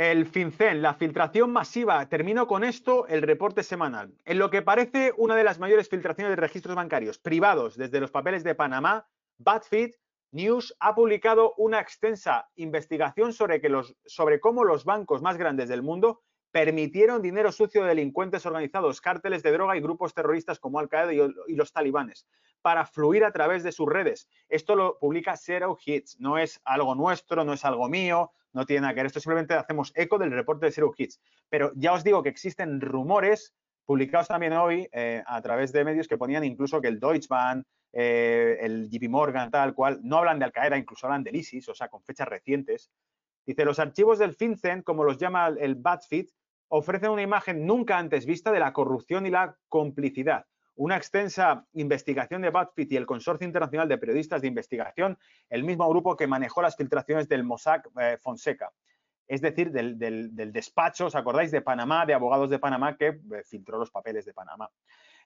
El FinCEN, la filtración masiva. Termino con esto, el reporte semanal. En lo que parece una de las mayores filtraciones de registros bancarios privados desde los papeles de Panamá, Badfit News ha publicado una extensa investigación sobre, que los, sobre cómo los bancos más grandes del mundo permitieron dinero sucio de delincuentes organizados, cárteles de droga y grupos terroristas como Al-Qaeda y, los talibanes para fluir a través de sus redes. Esto lo publica Zero Hits, no es algo nuestro, no es algo mío, no tiene nada que ver. Esto simplemente hacemos eco del reporte de Zero Hits. Pero ya os digo que existen rumores publicados también hoy eh, a través de medios que ponían incluso que el Deutsche Bank, eh, el JP Morgan, tal cual, no hablan de Al Qaeda, incluso hablan del ISIS, o sea, con fechas recientes. Dice, los archivos del FinCEN, como los llama el Fit, ofrecen una imagen nunca antes vista de la corrupción y la complicidad una extensa investigación de Badfit y el Consorcio Internacional de Periodistas de Investigación, el mismo grupo que manejó las filtraciones del Mossack eh, Fonseca, es decir, del, despacho, ¿os acordáis?, de Panamá, de abogados de Panamá, que eh, filtró los papeles de Panamá.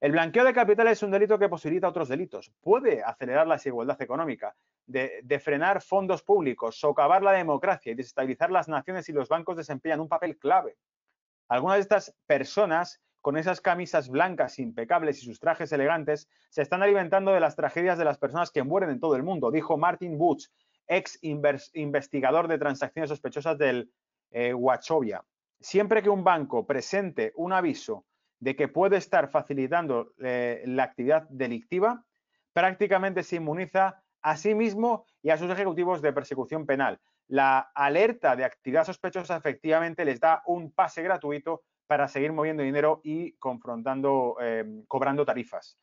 El blanqueo de capitales es un delito que posibilita otros delitos. Puede acelerar la desigualdad económica, de, de, frenar fondos públicos, socavar la democracia y desestabilizar las naciones y los bancos desempeñan un papel clave. Algunas de estas personas con esas camisas blancas impecables y sus trajes elegantes, se están alimentando de las tragedias de las personas que mueren en todo el mundo, dijo Martin Butch, ex investigador de transacciones sospechosas del eh, Wachovia. Siempre que un banco presente un aviso de que puede estar facilitando eh, la actividad delictiva, prácticamente se inmuniza a sí mismo y a sus ejecutivos de persecución penal. La alerta de actividad sospechosa efectivamente les da un pase gratuito para seguir moviendo dinero y confrontando, em, cobrando tarifas.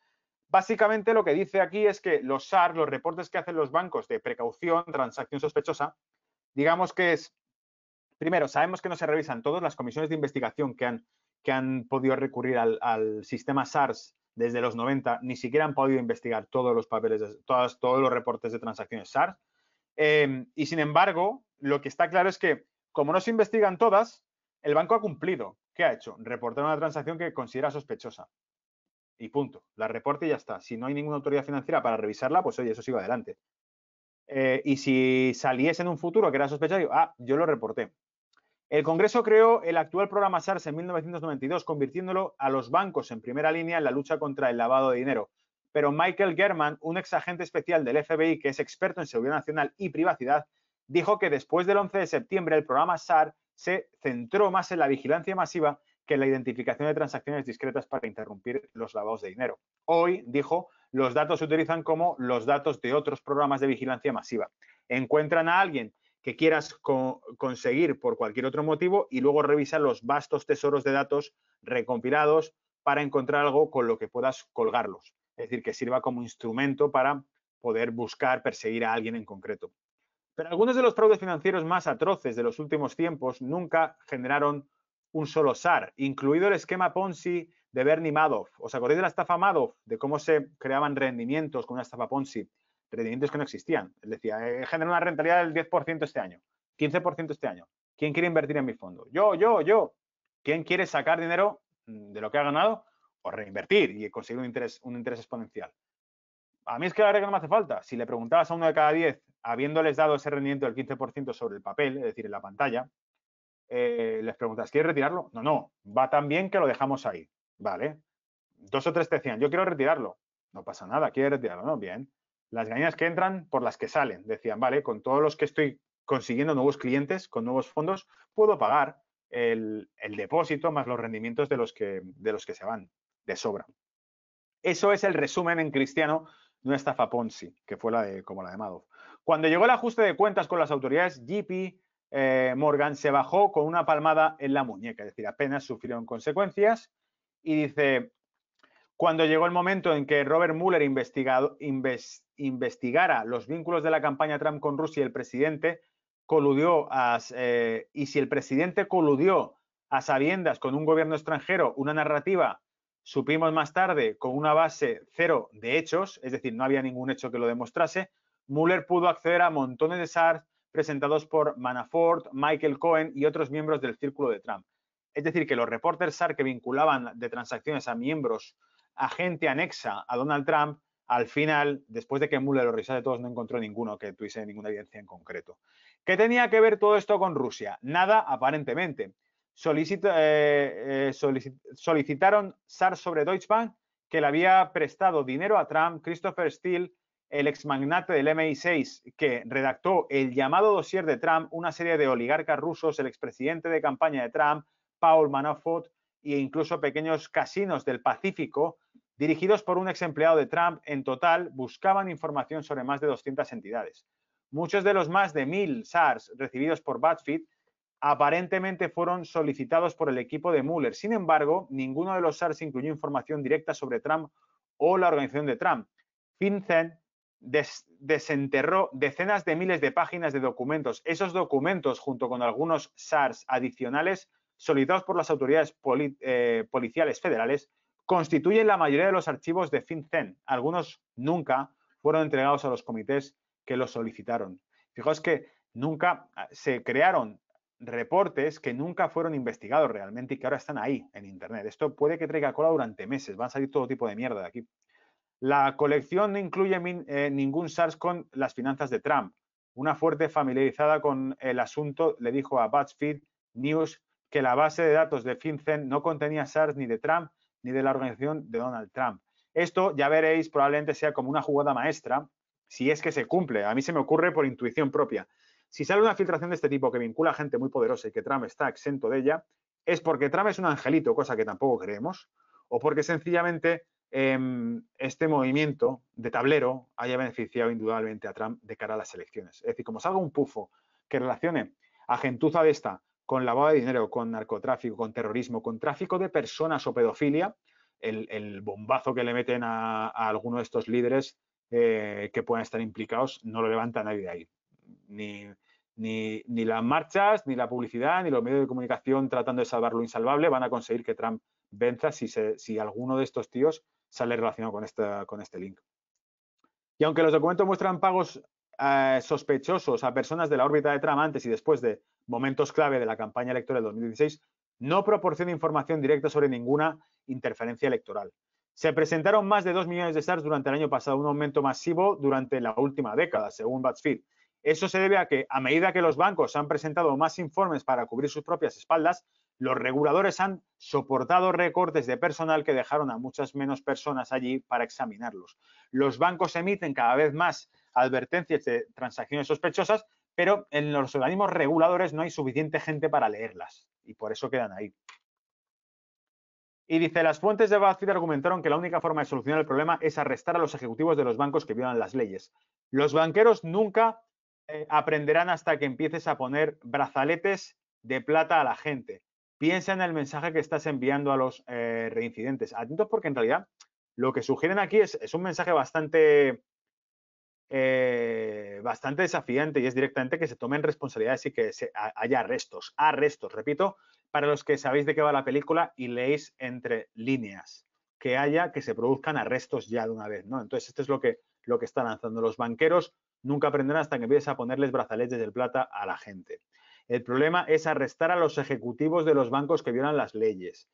Básicamente lo que dice aquí es que los SAR, los reportes que hacen los bancos de precaución, transacción sospechosa, digamos que es, primero, sabemos que no se revisan todas las comisiones de investigación que han, que han podido recurrir al, sistema SARS desde los 90, ni siquiera han podido investigar todos los papeles, todas, todos los reportes de transacciones SARS. Em, y sin embargo, lo que está claro es que como no se investigan todas, el banco ha cumplido. ¿Qué ha hecho? Reportar una transacción que considera sospechosa. Y punto. La reporte y ya está. Si no hay ninguna autoridad financiera para revisarla, pues oye, eso sigue adelante. Eh, y si saliese en un futuro que era sospechoso, ah, yo lo reporté. El Congreso creó el actual programa SARS en 1992, convirtiéndolo a los bancos en primera línea en la lucha contra el lavado de dinero. Pero Michael German, un ex agente especial del FBI que es experto en seguridad nacional y privacidad, dijo que después del 11 de septiembre el programa SARS se centró más en la vigilancia masiva que en la identificación de transacciones discretas para interrumpir los lavados de dinero. Hoy, dijo, los datos se utilizan como los datos de otros programas de vigilancia masiva. Encuentran a alguien que quieras conseguir por cualquier otro motivo y luego revisan los vastos tesoros de datos recompilados para encontrar algo con lo que puedas colgarlos. Es decir, que sirva como instrumento para poder buscar, perseguir a alguien en concreto. Pero algunos de los fraudes financieros más atroces de los últimos tiempos nunca generaron un solo SAR, incluido el esquema Ponzi de Bernie Madoff. ¿Os acordáis de la estafa Madoff? De cómo se creaban rendimientos con una estafa Ponzi, rendimientos que no existían. Él decía, he una rentabilidad del 10% este año, 15% este año. ¿Quién quiere invertir en mi fondo? Yo, yo, yo. ¿Quién quiere sacar dinero mm, de lo que ha ganado o reinvertir y conseguir un interés, un interés exponencial? A mí es que la verdad que no me hace falta. Si le preguntabas a uno de cada diez, habiéndoles dado ese rendimiento del 15% sobre el papel, es decir, en la pantalla, eh, les preguntas, ¿quieres retirarlo? No, no, va tan bien que lo dejamos ahí. Vale. Dos o tres te decían, yo quiero retirarlo. No pasa nada, ¿quieres retirarlo? No, bien. Las gallinas que entran por las que salen. Decían, vale, con todos los que estoy consiguiendo nuevos clientes, con nuevos fondos, puedo pagar el, depósito más los rendimientos de los, que, de los que se van, de sobra. Eso es el resumen en cristiano no estafa Ponzi, que fue la de, como la de Madoff. Cuando llegó el ajuste de cuentas con las autoridades, JP eh, Morgan se bajó con una palmada en la muñeca, es decir, apenas sufrieron consecuencias. Y dice, cuando llegó el momento en que Robert Mueller investigara los vínculos de la campaña Trump con Rusia, el presidente coludió eh, y si el presidente coludió a sabiendas con un gobierno extranjero una narrativa Supimos más tarde, con una base cero de hechos, es decir, no había ningún hecho que lo demostrase, Mueller pudo acceder a montones de SARS presentados por Manafort, Michael Cohen y otros miembros del círculo de Trump. Es decir, que los reporters SAR que vinculaban de transacciones a miembros, a gente anexa a Donald Trump, al final, después de que Mueller lo revisase todos, no encontró ninguno que tuviese ninguna evidencia en concreto. ¿Qué tenía que ver todo esto con Rusia? Nada, aparentemente. Eh, eh, solicitaron SARS sobre Deutsche Bank que le había prestado dinero a Trump, Christopher Steele, el ex magnate del MI6, que redactó el llamado dossier de Trump, una serie de oligarcas rusos, el expresidente de campaña de Trump, Paul Manafort, e incluso pequeños casinos del Pacífico, dirigidos por un ex empleado de Trump, en total buscaban información sobre más de 200 entidades. Muchos de los más de mil SARS recibidos por Badfit aparentemente fueron solicitados por el equipo de Mueller. Sin embargo, ninguno de los SARS incluyó información directa sobre Trump o la organización de Trump. FinCEN desenterró decenas de miles de páginas de documentos. Esos documentos, junto con algunos SARS adicionales solicitados por las autoridades eh, policiales federales, constituyen la mayoría de los archivos de FinCEN. Algunos nunca fueron entregados a los comités que los solicitaron. Fijaos que nunca ah, se crearon reportes que nunca fueron investigados realmente y que ahora están ahí en Internet. Esto puede que traiga cola durante meses, van a salir todo tipo de mierda de aquí. La colección no incluye eh, ningún SARS con las finanzas de Trump. Una fuerte familiarizada con el asunto le dijo a BuzzFeed News que la base de datos de FinCEN no contenía SARS ni de Trump ni de la organización de Donald Trump. Esto, ya veréis, probablemente sea como una jugada maestra si es que se cumple. A mí se me ocurre por intuición propia. Si sale una filtración de este tipo que vincula a gente muy poderosa y que Trump está exento de ella, es porque Trump es un angelito, cosa que tampoco creemos, o porque sencillamente em, este movimiento de tablero haya beneficiado indudablemente a Trump de cara a las elecciones. Es decir, como salga un pufo que relacione a gentuza de esta con lavado de dinero, con narcotráfico, con terrorismo, con tráfico de personas o pedofilia, el, bombazo que le meten a, a alguno de estos líderes eh, que puedan estar implicados no lo levanta nadie de ahí. Ni, ni, las marchas, ni la publicidad, ni los medios de comunicación tratando de salvar lo insalvable van a conseguir que Trump venza si, alguno de estos tíos sale relacionado con, este link. Y aunque los documentos muestran pagos eh, sospechosos a personas de la órbita de Trump antes y después de momentos clave de la campaña electoral de 2016, no proporciona información directa sobre ninguna interferencia electoral. Se presentaron más de 2 millones de SARS durante el año pasado, un aumento masivo durante la última década, según BuzzFeed. Eso se debe a que, a medida que los bancos han presentado más informes para cubrir sus propias espaldas, los reguladores han soportado recortes de personal que dejaron a muchas menos personas allí para examinarlos. Los bancos emiten cada vez más advertencias de transacciones sospechosas, pero en los organismos reguladores no hay suficiente gente para leerlas y por eso quedan ahí. Y dice, las fuentes de BuzzFeed argumentaron que la única forma de solucionar el problema es arrestar a los ejecutivos de los bancos que violan las leyes. Los banqueros nunca eh, aprenderán hasta que empieces a poner brazaletes de plata a la gente. Piensa en el mensaje que estás enviando a los eh, reincidentes. Atentos porque en realidad lo que sugieren aquí es, un mensaje bastante, eh, bastante desafiante y es directamente que se tomen responsabilidades y que haya arrestos, arrestos, repito, para los que sabéis de qué va la película y leéis entre líneas, que haya, que se produzcan arrestos ya de una vez, ¿no? Entonces, esto es lo que, lo que están lanzando los banqueros Nunca aprenderán hasta que empieces a ponerles brazaletes de plata a la gente. El problema es arrestar a los ejecutivos de los bancos que violan las leyes.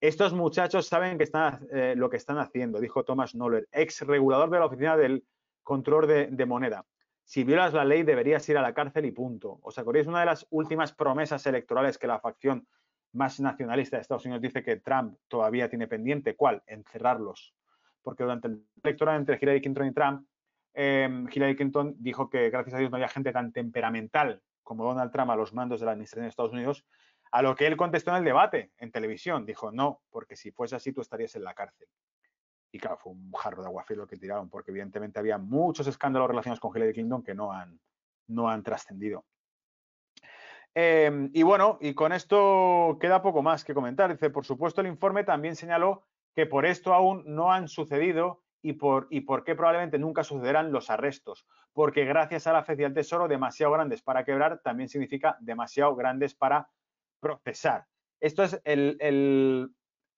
Estos muchachos saben que están, eh, lo que están haciendo, dijo Thomas Noller, ex regulador de la Oficina del Control de, Moneda. Si violas la ley deberías ir a la cárcel y punto. ¿Os acordáis una de las últimas promesas electorales que la facción más nacionalista de Estados Unidos dice que Trump todavía tiene pendiente? ¿Cuál? Encerrarlos. Porque durante el electoral entre Hillary Clinton y Trump Em, Hillary Clinton dijo que gracias a Dios no había gente tan temperamental como Donald Trump a los mandos de la administración de Estados Unidos, a lo que él contestó en el debate en televisión. Dijo, no, porque si fuese así tú estarías en la cárcel. Y claro, fue un jarro de agua lo que tiraron, porque evidentemente había muchos escándalos relacionados con Hillary Clinton que no han, no han trascendido. Em, y bueno, y con esto queda poco más que comentar. Dice, por supuesto, el informe también señaló que por esto aún no han sucedido y por, qué probablemente nunca sucederán los arrestos. Porque gracias a la fe al Tesoro, demasiado grandes para quebrar también significa demasiado grandes para procesar. Esto es el,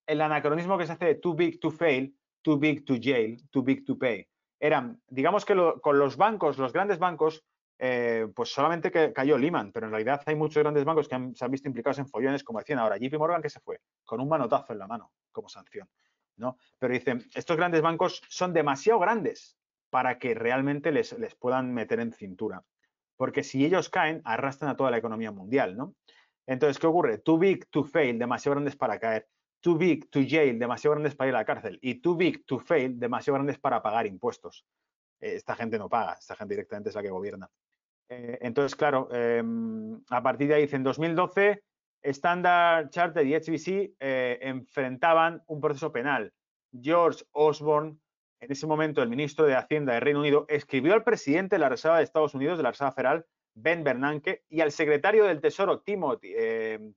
anacronismo que se hace de too big to fail, too big to jail, too big to pay. Eran, digamos que con los bancos, los grandes bancos, eh, pues solamente que cayó Lehman, pero en realidad hay muchos grandes bancos que se han visto implicados en follones, como decían ahora, JP Morgan que se fue, con un manotazo en la mano como sanción. Pero dicen, estos grandes bancos son demasiado grandes para que realmente les, puedan meter en cintura. Porque si ellos caen, arrastran a toda la economía mundial, ¿no? Entonces, ¿qué ocurre? Too big to fail, demasiado grandes para caer. Too big to jail, demasiado grandes para ir a la cárcel. Y too big to fail, demasiado grandes para pagar impuestos. Eh, esta gente no paga, esta gente directamente es la que gobierna. Eh, entonces, claro, em, a partir de ahí dicen 2012 Standard Chartered y HBC eh, enfrentaban un proceso penal. George Osborne, en ese momento el ministro de Hacienda del Reino Unido, escribió al presidente de la Reserva de Estados Unidos, de la Reserva Federal, Ben Bernanke, y al secretario del Tesoro, Timothy eh,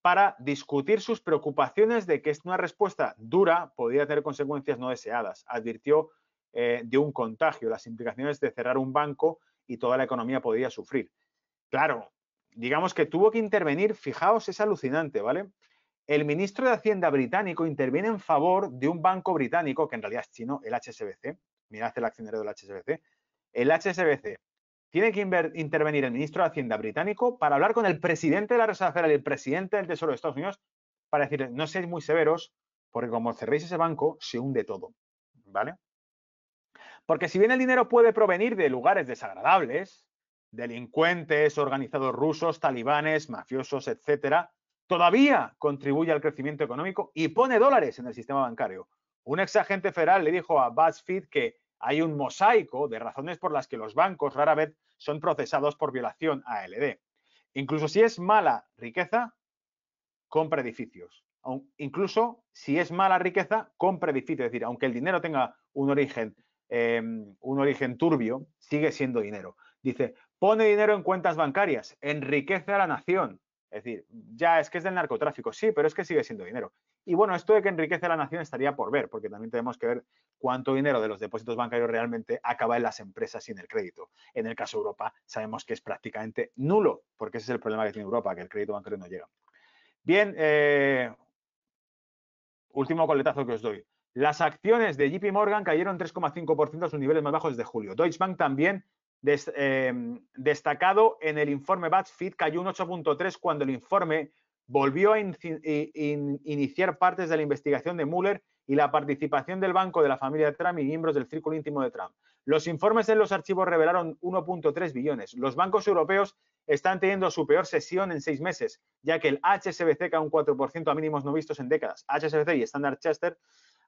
para discutir sus preocupaciones de que una respuesta dura podría tener consecuencias no deseadas. Advirtió eh, de un contagio, las implicaciones de cerrar un banco y toda la economía podría sufrir. Claro, digamos que tuvo que intervenir, fijaos, es alucinante, ¿vale? El ministro de Hacienda británico interviene en favor de un banco británico, que en realidad es chino, el HSBC, mirad el accionario del HSBC, el HSBC tiene que intervenir el ministro de Hacienda británico para hablar con el presidente de la Reserva Federal y el presidente del Tesoro de Estados Unidos para decirle, no seáis muy severos, porque como cerréis ese banco, se hunde todo, ¿vale? Porque si bien el dinero puede provenir de lugares desagradables, delincuentes, organizados rusos, talibanes, mafiosos, etcétera, todavía contribuye al crecimiento económico y pone dólares en el sistema bancario. Un ex agente federal le dijo a BuzzFeed que hay un mosaico de razones por las que los bancos rara vez son procesados por violación a LD. Incluso si es mala riqueza, compra edificios. Incluso si es mala riqueza, compra edificios. Es decir, aunque el dinero tenga un origen, em, un origen turbio, sigue siendo dinero. Dice, Pone dinero en cuentas bancarias, enriquece a la nación. Es decir, ya es que es del narcotráfico, sí, pero es que sigue siendo dinero. Y bueno, esto de que enriquece a la nación estaría por ver, porque también tenemos que ver cuánto dinero de los depósitos bancarios realmente acaba en las empresas y en el crédito. En el caso de Europa sabemos que es prácticamente nulo, porque ese es el problema que tiene Europa, que el crédito bancario no llega. Bien, eh, último coletazo que os doy. Las acciones de JP Morgan cayeron 3,5% a sus niveles más bajos desde julio. Deutsche Bank también Em, destacado en el informe fit cayó un 8.3 cuando el informe volvió a iniciar partes de la investigación de Mueller y la participación del banco de la familia Trump y miembros del círculo íntimo de Trump. Los informes en los archivos revelaron 1.3 billones. Los bancos europeos están teniendo su peor sesión en seis meses, ya que el HSBC cae un 4% a mínimos no vistos en décadas. HSBC y Standard Chester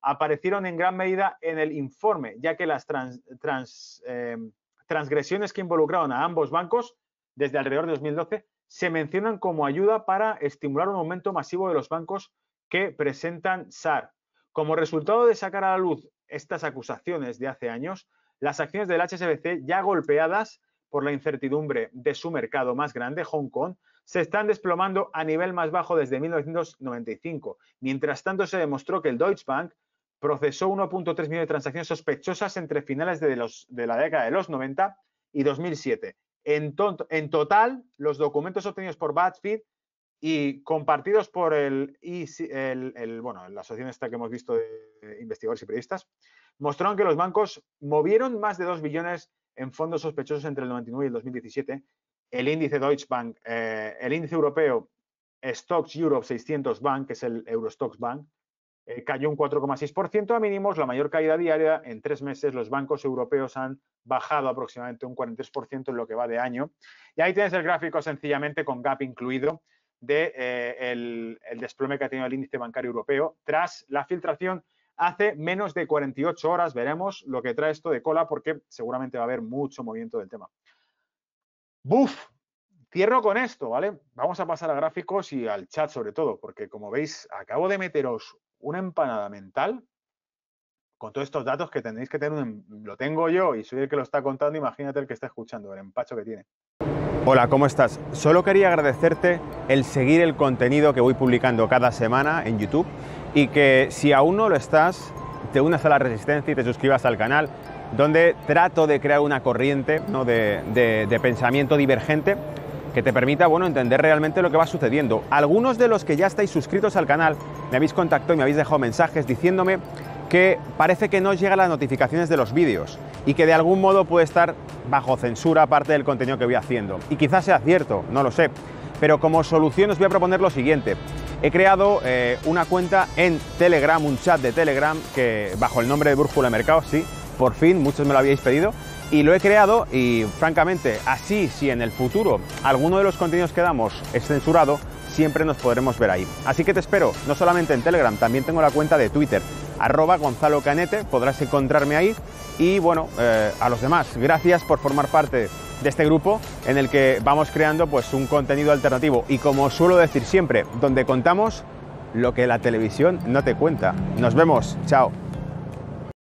aparecieron en gran medida en el informe, ya que las trans, em, transgresiones que involucraron a ambos bancos desde alrededor de 2012 se mencionan como ayuda para estimular un aumento masivo de los bancos que presentan SAR. Como resultado de sacar a la luz estas acusaciones de hace años, las acciones del HSBC ya golpeadas por la incertidumbre de su mercado más grande, Hong Kong, se están desplomando a nivel más bajo desde 1995. Mientras tanto, se demostró que el Deutsche Bank procesó 1.3 millones de transacciones sospechosas entre finales de, los, de la década de los 90 y 2007. En, en total, los documentos obtenidos por BuzzFeed y compartidos por el, el, bueno, la asociación esta que hemos visto de investigadores y periodistas, mostraron que los bancos movieron más de 2 billones en fondos sospechosos entre el 99 y el 2017. El índice Deutsche Bank, eh, el índice europeo Stocks Europe 600 Bank, que es el Eurostox Bank, eh, cayó un 4,6% a mínimos, la mayor caída diaria. En tres meses los bancos europeos han bajado aproximadamente un 43% en lo que va de año. Y ahí tienes el gráfico sencillamente con gap incluido del de, eh, el, desplome que ha tenido el índice bancario europeo tras la filtración hace menos de 48 horas. Veremos lo que trae esto de cola porque seguramente va a haber mucho movimiento del tema. Buf, Cierro con esto, ¿vale? Vamos a pasar a gráficos y al chat sobre todo, porque como veis, acabo de meteros una empanada mental con todos estos datos que tendréis que tener, mm, lo tengo yo y soy el que lo está contando, imagínate el que está escuchando, el empacho que tiene. Hola, ¿cómo estás? Solo quería agradecerte el seguir el contenido que voy publicando cada semana en YouTube y que si aún no lo estás, te unas a la resistencia y te suscribas al canal, donde trato de crear una corriente de pensamiento divergente que te permita bueno, entender realmente lo que va sucediendo. Algunos de los que ya estáis suscritos al canal me habéis contactado y me habéis dejado mensajes diciéndome que parece que no os llegan las notificaciones de los vídeos y que de algún modo puede estar bajo censura parte del contenido que voy haciendo. Y quizás sea cierto, no lo sé. Pero como solución os voy a proponer lo siguiente. He creado eh, una cuenta en Telegram, un chat de Telegram, que bajo el nombre de Brújula Mercado, sí, por fin, muchos me lo habíais pedido, y lo he creado y francamente así si en el futuro alguno de los contenidos que damos es censurado, siempre nos podremos ver ahí. Así que te espero, no solamente en Telegram, también tengo la cuenta de Twitter, arroba Gonzalo Canete, podrás encontrarme ahí y bueno, eh, a los demás, gracias por formar parte de este grupo en el que vamos creando pues un contenido alternativo y como suelo decir siempre, donde contamos lo que la televisión no te cuenta. Nos vemos, chao.